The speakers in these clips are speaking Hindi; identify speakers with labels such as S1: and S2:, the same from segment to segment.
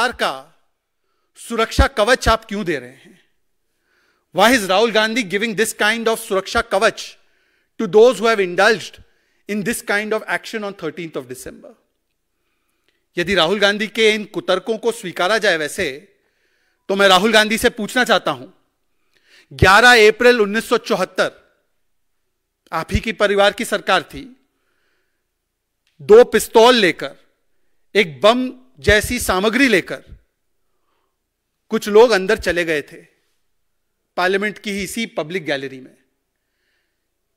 S1: सरकार का सुरक्षा कवच आप क्यों दे रहे हैं why is Rahul Gandhi giving this kind of सुरक्षा कवच to those who have indulged in this kind of action on thirteenth of December यदि राहुल गांधी के इन कुतर्कों को स्वीकारा जाए वैसे तो मैं राहुल गांधी से पूछना चाहता हूं 11 अप्रैल 1974 आप ही की परिवार की सरकार थी दो पिस्तौल लेकर एक बम जैसी सामग्री लेकर कुछ लोग अंदर चले गए थे पार्लियामेंट की इसी पब्लिक गैलरी में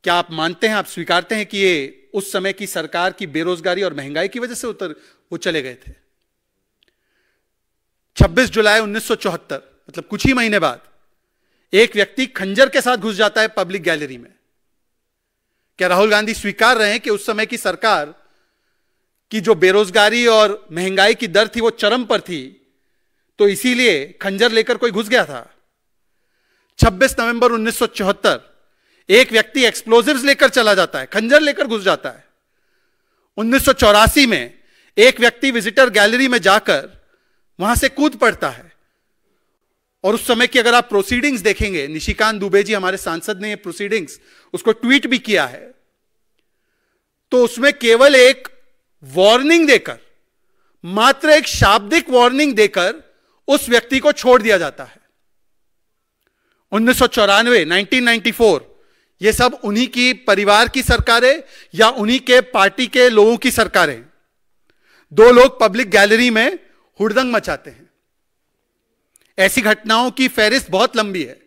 S1: क्या आप मानते हैं आप स्वीकारते हैं कि ये उस समय की सरकार की बेरोजगारी और महंगाई की वजह से उतर वो चले गए थे 26 जुलाई 1974 मतलब कुछ ही महीने बाद एक व्यक्ति खंजर के साथ घुस जाता है पब्लिक गैलरी में क्या राहुल गांधी स्वीकार रहे हैं कि उस समय की सरकार कि जो बेरोजगारी और महंगाई की दर थी वो चरम पर थी तो इसीलिए खंजर लेकर कोई घुस गया था 26 नवंबर 1974 एक व्यक्ति एक्सप्लोजिव्स लेकर चला जाता है खंजर लेकर घुस जाता है उन्नीस में एक व्यक्ति विजिटर गैलरी में जाकर वहां से कूद पड़ता है और उस समय की अगर आप प्रोसीडिंग्स देखेंगे निशिकांत दुबे जी हमारे सांसद ने ये प्रोसीडिंग्स उसको ट्वीट भी किया है तो उसमें केवल एक वार्निंग देकर मात्र एक शाब्दिक वार्निंग देकर उस व्यक्ति को छोड़ दिया जाता है उन्नीस सौ 1994 ये सब उन्हीं की परिवार की सरकारें या उन्हीं के पार्टी के लोगों की सरकारें दो लोग पब्लिक गैलरी में हुड़दंग मचाते हैं ऐसी घटनाओं की फहरिस्त बहुत लंबी है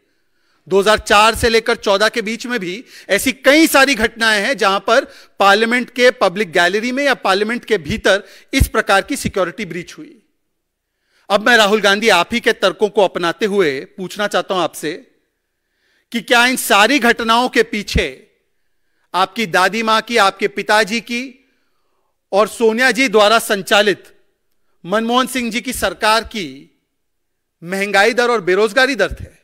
S1: 2004 से लेकर 14 के बीच में भी ऐसी कई सारी घटनाएं हैं जहां पर पार्लियामेंट के पब्लिक गैलरी में या पार्लियामेंट के भीतर इस प्रकार की सिक्योरिटी ब्रीच हुई अब मैं राहुल गांधी आप ही के तर्कों को अपनाते हुए पूछना चाहता हूं आपसे कि क्या इन सारी घटनाओं के पीछे आपकी दादी मां की आपके पिताजी की और सोनिया जी द्वारा संचालित मनमोहन सिंह जी की सरकार की महंगाई दर और बेरोजगारी दर थे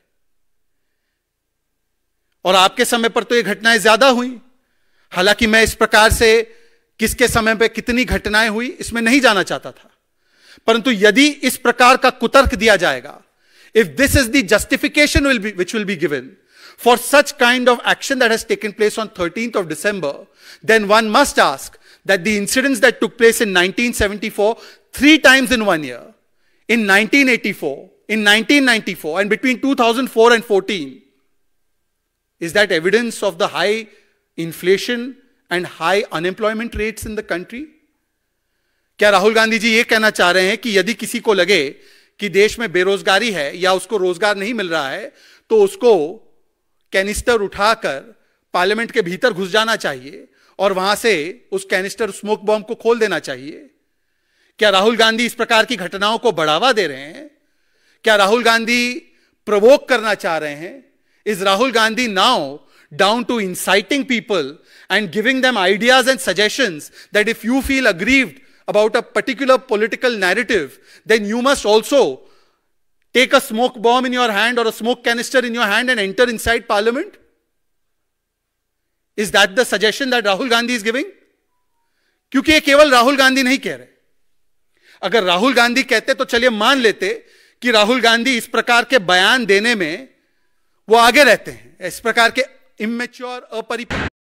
S1: और आपके समय पर तो ये घटनाएं ज्यादा हुई हालांकि मैं इस प्रकार से किसके समय पर कितनी घटनाएं हुई इसमें नहीं जाना चाहता था परंतु यदि इस प्रकार का कुतर्क दिया जाएगा if this is justification will be which will be given for such kind of action that has taken place on thirteen of December then one must ask that the incident that took place in seventy four three times in one year in eighty four in four and between two thousand four and 14 Is that evidence of the high inflation and high unemployment rates in the country? क्या राहुल गांधी जी ये कहना चाह रहे हैं कि यदि किसी को लगे कि देश में बेरोजगारी है या उसको रोजगार नहीं मिल रहा है तो उसको कैनिस्टर उठाकर पार्लियामेंट के भीतर घुस जाना चाहिए और वहां से उस कैनिस्टर स्मोक बॉम्ब को खोल देना चाहिए क्या राहुल गांधी इस प्रकार की घटनाओं को बढ़ावा दे रहे हैं क्या राहुल गांधी प्रवोक करना चाह रहे हैं Is Rahul Gandhi now down to inciting people and giving them ideas and suggestions that if you feel aggrieved about a particular political narrative, then you must also take a smoke bomb in your hand or a smoke canister in your hand and enter inside parliament? Is that the suggestion that Rahul Gandhi is giving? क्योंकि ये केवल राहुल गांधी नहीं कह रहे अगर राहुल गांधी कहते तो चलिए मान लेते कि राहुल गांधी इस प्रकार के बयान देने में वो आगे रहते हैं इस प्रकार के इमेच्योर अपरिपक्व